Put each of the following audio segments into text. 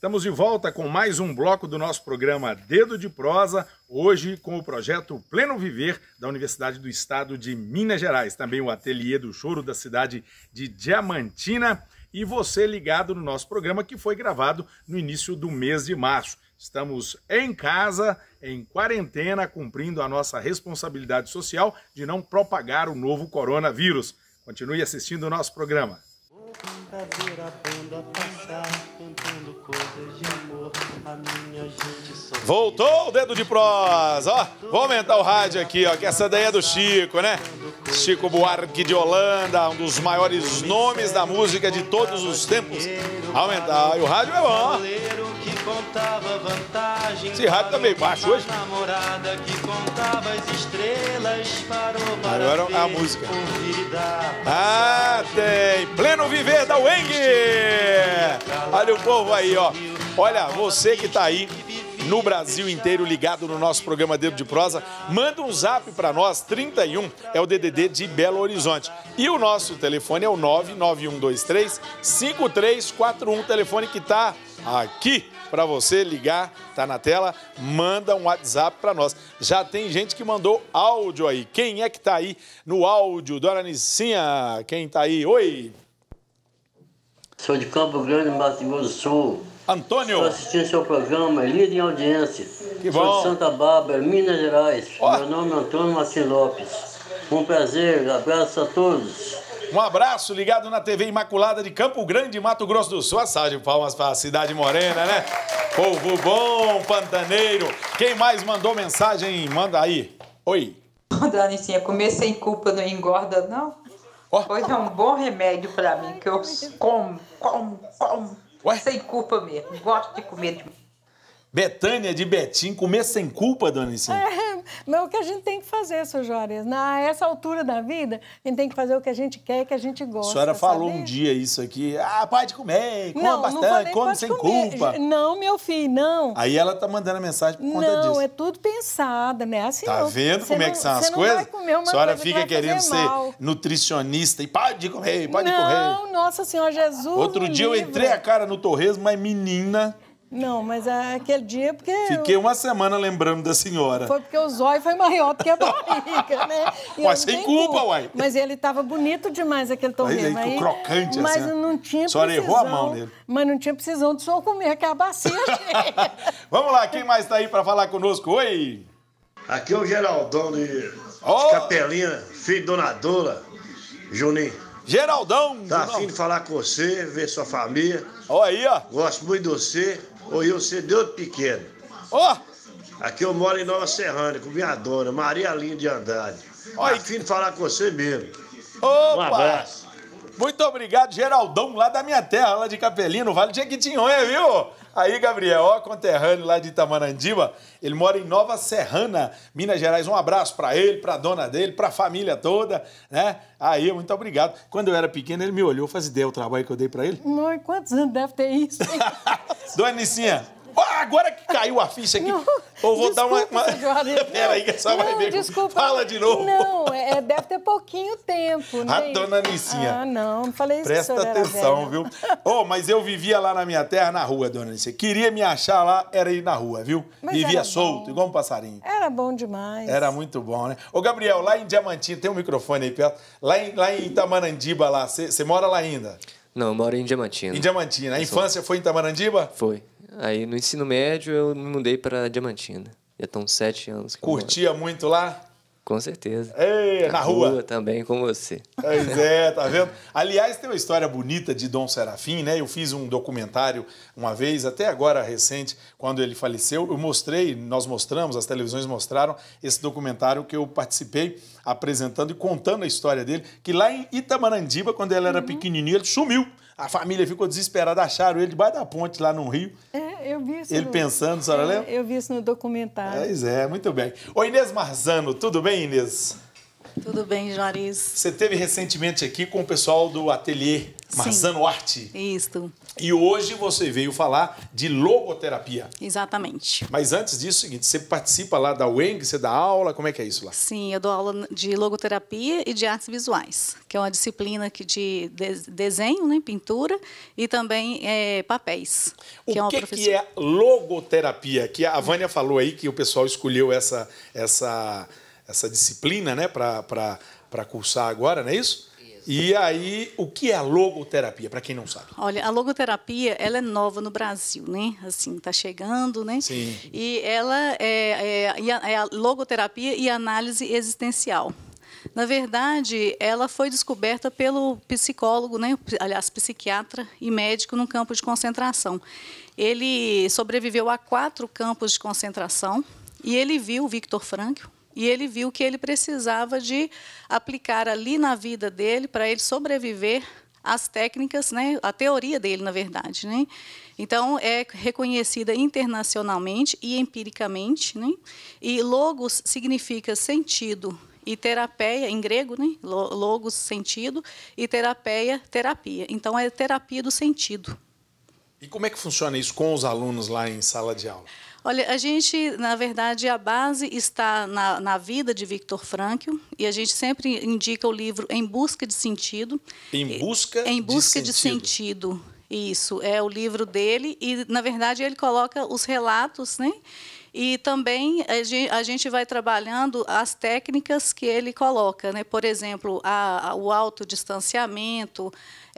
Estamos de volta com mais um bloco do nosso programa Dedo de Prosa, hoje com o projeto Pleno Viver da Universidade do Estado de Minas Gerais, também o Ateliê do Choro da cidade de Diamantina e você ligado no nosso programa que foi gravado no início do mês de março. Estamos em casa, em quarentena, cumprindo a nossa responsabilidade social de não propagar o novo coronavírus. Continue assistindo o nosso programa. Vou coisas de amor. A minha gente só. Voltou o dedo de prosa, ó. Vou aumentar o rádio aqui, ó. Que essa daí é do Chico, né? Chico Buarque de Holanda, um dos maiores nomes da música de todos os tempos. Aumentar, e o rádio é bom. Esse rádio tá meio baixo hoje. Agora é a música. Ah, tem. Pleno Viver da Wang! Olha o povo aí, ó. Olha, você que tá aí no Brasil inteiro ligado no nosso programa Dedo de Prosa. Manda um zap para nós, 31 é o DDD de Belo Horizonte. E o nosso telefone é o 99123 5341, telefone que está aqui para você ligar, tá na tela, manda um WhatsApp para nós. Já tem gente que mandou áudio aí. Quem é que tá aí no áudio? Dona Nicinha, quem tá aí? Oi. Sou de Campo Grande, Mato Grosso do Sul. Antônio. Estou assistindo seu programa, líder em audiência. Que bom. Sou de Santa Bárbara, Minas Gerais. Oh. Meu nome é Antônio Martins Lopes. Um prazer, abraço a todos. Um abraço ligado na TV Imaculada de Campo Grande, Mato Grosso do Sul. Assagem de palmas para a Cidade Morena, né? Povo bom, pantaneiro. Quem mais mandou mensagem, manda aí. Oi. Danicinha, comer sem culpa não engorda, não? Oh. Pois é um bom remédio para mim, que eu como, como, como. Ué? Sem culpa mesmo. Gosto de comer demais. Betânia de Betim, comer sem culpa, dona Nicine? É, mas é o que a gente tem que fazer, seu Juarez. Na essa altura da vida, a gente tem que fazer o que a gente quer, que a gente gosta. A senhora falou um dia isso aqui. Ah, pode comer, come não, bastante, não come sem comer. culpa. Não, meu filho, não. Aí ela tá mandando a mensagem por conta não, disso. Não, é tudo pensada, né? Assim, tá não. vendo como é que são as coisas? a senhora coisa fica que querendo ser mal. nutricionista e pode comer, pode não, correr. Não, nossa senhora, Jesus. Outro dia livre. eu entrei a cara no torresmo, mas menina. Não, mas é aquele dia porque. Fiquei eu... uma semana lembrando da senhora. Foi porque o zóio foi maior do que a barriga, né? E uai, sem culpa, uai. Mas ele estava bonito demais aquele torresmo. Aí, aí, crocante, mas assim. Mas né? não tinha precisão. A senhora errou a mão nele. Mas não tinha precisão de só comer, que a bacia Vamos lá, quem mais está aí para falar conosco? Oi! Aqui é o Geraldão de, oh. de filho de Dona Juninho. Geraldão! Tá afim de falar com você, ver sua família. Olha aí, ó. Gosto muito de você ou Rio deu Pequeno. Ó! Oh! Aqui eu moro em Nova Serrânia, com minha dona, Maria Linda de Andrade. Ó, e fim de falar com você mesmo. Opa! Um abraço. Muito obrigado, Geraldão, lá da minha terra, lá de Capelino, Vale de Jequitinhonha, viu? Aí, Gabriel, ó, conterrâneo lá de Itamarandiba, ele mora em Nova Serrana, Minas Gerais. Um abraço para ele, para a dona dele, para a família toda, né? Aí, muito obrigado. Quando eu era pequeno, ele me olhou, faz ideia o trabalho que eu dei para ele. Não, quantos anos deve ter isso? Dona Nicinha, ah, agora que caiu a ficha aqui. Não, vou desculpa, dar uma. uma... Peraí, que só vai ver. Desculpa. Fala de novo. Não, é, é deve ter pouquinho tempo, ah, né? A dona Nicinha. Ah, não, não falei isso. Presta atenção, viu? oh, mas eu vivia lá na minha terra, na rua, dona Nicinha. Queria me achar lá, era ir na rua, viu? Mas vivia solto, bom. igual um passarinho. Era bom demais. Era muito bom, né? Ô, Gabriel, lá em Diamantina, tem um microfone aí perto. Lá em, lá em Itamarandiba lá, você mora lá ainda? Não, eu moro em Diamantina. Em Diamantina. A infância foi em Itamarandiba Foi. Aí no ensino médio eu me mudei para Diamantina. Já estão sete anos. Curtia muito lá? Com certeza. Ei, na, na rua. rua. também, com você. Pois é, tá vendo? Aliás, tem uma história bonita de Dom Serafim, né? Eu fiz um documentário uma vez, até agora recente, quando ele faleceu. Eu mostrei, nós mostramos, as televisões mostraram esse documentário que eu participei apresentando e contando a história dele, que lá em Itamarandiba, quando ele era uhum. pequenininho, ele sumiu. A família ficou desesperada, acharam ele debaixo da ponte lá no Rio. É, eu vi isso. Ele no... pensando, a senhora é, lembra? Eu vi isso no documentário. Pois é, muito bem. Oi, Inês Marzano, tudo bem, Inês? Tudo bem, Juarez. Você teve recentemente aqui com o pessoal do ateliê Marzano Sim. Arte. Isso. E hoje você veio falar de logoterapia. Exatamente. Mas antes disso, é seguinte, você participa lá da UENG, você dá aula, como é que é isso lá? Sim, eu dou aula de logoterapia e de artes visuais, que é uma disciplina que de desenho, né, pintura e também é, papéis. O que, é, que, que é logoterapia? Que a Vânia falou aí que o pessoal escolheu essa essa essa disciplina né, para cursar agora, não é isso? E aí, o que é a logoterapia, para quem não sabe? Olha, a logoterapia, ela é nova no Brasil, né? Assim, está chegando, né? Sim. E ela é, é, é a logoterapia e análise existencial. Na verdade, ela foi descoberta pelo psicólogo, né? aliás, psiquiatra e médico num campo de concentração. Ele sobreviveu a quatro campos de concentração e ele viu Victor Frankl, e ele viu que ele precisava de aplicar ali na vida dele para ele sobreviver as técnicas, né, a teoria dele, na verdade. Né? Então, é reconhecida internacionalmente e empiricamente. Né? E logos significa sentido e terapia em grego, né? logos, sentido, e terapia, terapia. Então, é terapia do sentido. E como é que funciona isso com os alunos lá em sala de aula? Olha, a gente, na verdade, a base está na, na vida de Victor Frankl e a gente sempre indica o livro Em Busca de Sentido. Em Busca, em busca de, de sentido. sentido. Isso, é o livro dele e, na verdade, ele coloca os relatos, né? E também a gente vai trabalhando as técnicas que ele coloca, né? por exemplo, a, a, o autodistanciamento,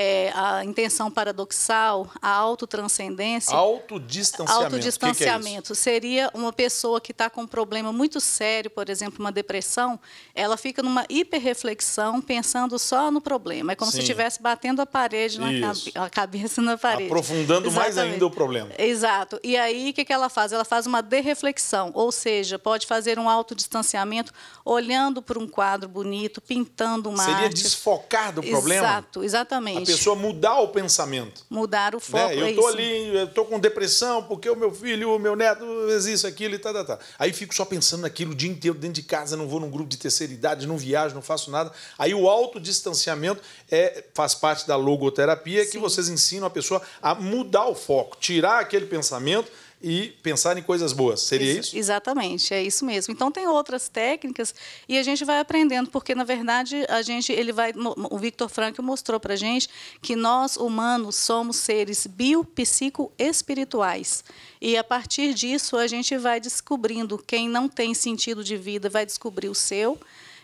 é, a intenção paradoxal, a autotranscendência. Autodistanciamento. Autodistanciamento. Que que é Seria uma pessoa que está com um problema muito sério, por exemplo, uma depressão, ela fica numa hiperreflexão pensando só no problema. É como Sim. se estivesse batendo a parede, na cabe a cabeça na parede. Aprofundando Exatamente. mais ainda o problema. Exato. E aí, o que, que ela faz? Ela faz uma derreflexão, ou seja, pode fazer um autodistanciamento olhando por um quadro bonito, pintando uma Seria arte. desfocar do problema? Exato, exatamente pessoa mudar o pensamento. Mudar o né? foco. Né? Eu estou é ali, eu estou com depressão porque o meu filho, o meu neto, isso aquilo e tal, tá, tá, tá, Aí fico só pensando naquilo o dia inteiro dentro de casa, não vou num grupo de terceira idade, não viajo, não faço nada. Aí o autodistanciamento é, faz parte da logoterapia Sim. que vocês ensinam a pessoa a mudar o foco, tirar aquele pensamento e pensar em coisas boas. Seria isso? isso? Exatamente, é isso mesmo. Então tem outras técnicas e a gente vai aprendendo, porque na verdade a gente, ele vai, o Victor Frankl mostrou para gente que nós humanos somos seres biopsíco-espirituais E a partir disso a gente vai descobrindo quem não tem sentido de vida vai descobrir o seu.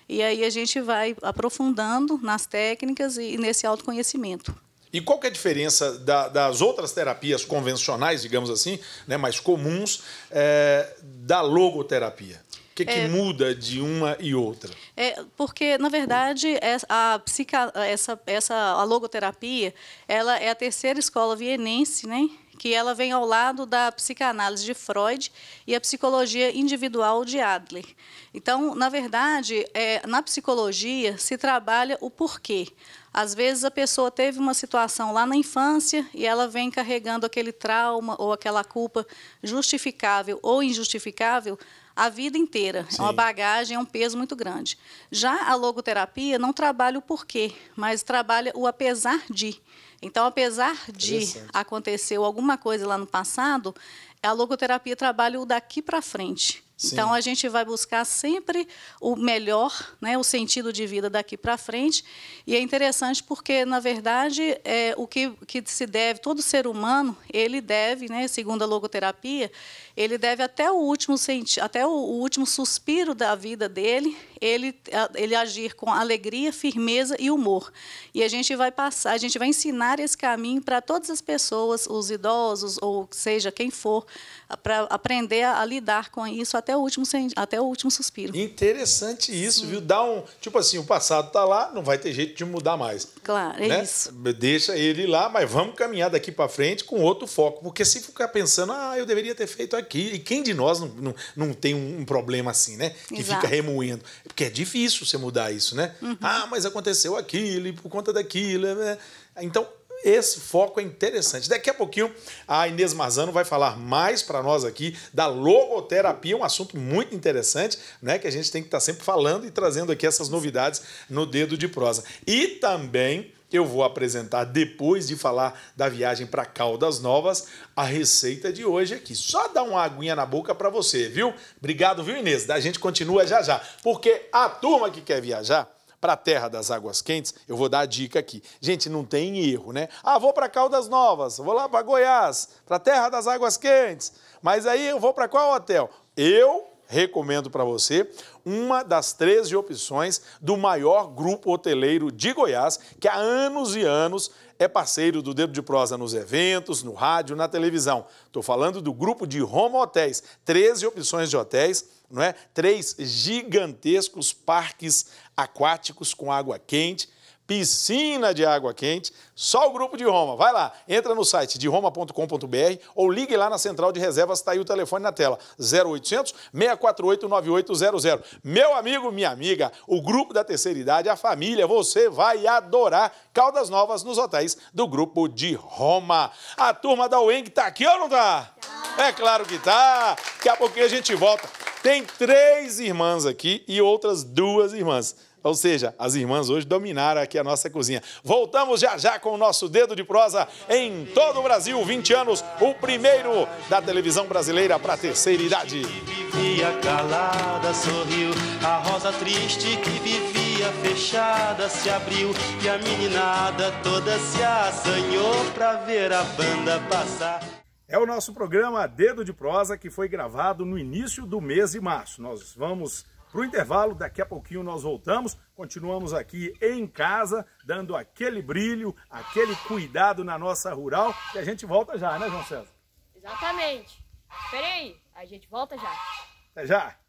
E aí a gente vai aprofundando nas técnicas e nesse autoconhecimento. E qual que é a diferença da, das outras terapias convencionais, digamos assim, né, mais comuns, é, da logoterapia? O que, que é, muda de uma e outra? É porque, na verdade, a, psica, essa, essa, a logoterapia ela é a terceira escola vienense, né? que ela vem ao lado da psicanálise de Freud e a psicologia individual de Adler. Então, na verdade, é, na psicologia se trabalha o porquê. Às vezes a pessoa teve uma situação lá na infância e ela vem carregando aquele trauma ou aquela culpa justificável ou injustificável a vida inteira. Sim. É uma bagagem, é um peso muito grande. Já a logoterapia não trabalha o porquê, mas trabalha o apesar de. Então, apesar de acontecer alguma coisa lá no passado, a logoterapia trabalha o daqui para frente. Sim. Então a gente vai buscar sempre o melhor, né, o sentido de vida daqui para frente. E é interessante porque na verdade é, o que, que se deve todo ser humano ele deve, né, segundo a logoterapia, ele deve até o último senti até o, último suspiro da vida dele, ele, ele agir com alegria, firmeza e humor. E a gente vai passar, a gente vai ensinar esse caminho para todas as pessoas, os idosos ou seja quem for, para aprender a, a lidar com isso até o último, até o último suspiro. Interessante isso, Sim. viu? Dá um. Tipo assim, o passado está lá, não vai ter jeito de mudar mais. Claro, é né? é isso. Deixa ele lá, mas vamos caminhar daqui para frente com outro foco. Porque se ficar pensando, ah, eu deveria ter feito aqui. E quem de nós não, não, não tem um problema assim, né? Que Exato. fica remoendo. É porque é difícil você mudar isso, né? Uhum. Ah, mas aconteceu aquilo, e por conta daquilo. Né? Então, esse foco é interessante. Daqui a pouquinho a Inês Marzano vai falar mais para nós aqui da logoterapia, um assunto muito interessante, né, que a gente tem que estar tá sempre falando e trazendo aqui essas novidades no dedo de prosa. E também eu vou apresentar depois de falar da viagem para Caldas Novas a receita de hoje aqui. Só dá uma aguinha na boca para você, viu? Obrigado, viu, Inês? A gente continua já já, porque a turma que quer viajar para a terra das águas quentes, eu vou dar a dica aqui. Gente, não tem erro, né? Ah, vou para Caldas Novas, vou lá para Goiás, para a terra das águas quentes. Mas aí eu vou para qual hotel? Eu recomendo para você uma das 13 opções do maior grupo hoteleiro de Goiás, que há anos e anos é parceiro do Dedo de Prosa nos eventos, no rádio, na televisão. Estou falando do grupo de Roma Hotéis, 13 opções de hotéis não é? Três gigantescos parques aquáticos com água quente, piscina de água quente, só o grupo de Roma. Vai lá, entra no site de roma.com.br ou ligue lá na central de reservas, está aí o telefone na tela, 0800 648 9800. Meu amigo, minha amiga, o grupo da terceira idade, a família, você vai adorar Caldas Novas nos hotéis do grupo de Roma. A turma da UENG está aqui ou não está? É claro que tá. Daqui a pouquinho a gente volta. Tem três irmãs aqui e outras duas irmãs. Ou seja, as irmãs hoje dominaram aqui a nossa cozinha. Voltamos já já com o nosso dedo de prosa em todo o Brasil, 20 anos, o primeiro da televisão brasileira para a terceira idade. vivia calada sorriu, a rosa triste que vivia fechada se abriu e a meninada toda se assanhou para ver a banda passar. É o nosso programa Dedo de Prosa que foi gravado no início do mês de março. Nós vamos para o intervalo, daqui a pouquinho nós voltamos, continuamos aqui em casa, dando aquele brilho, aquele cuidado na nossa rural e a gente volta já, né, João César? Exatamente. Espera aí, a gente volta já. Até já.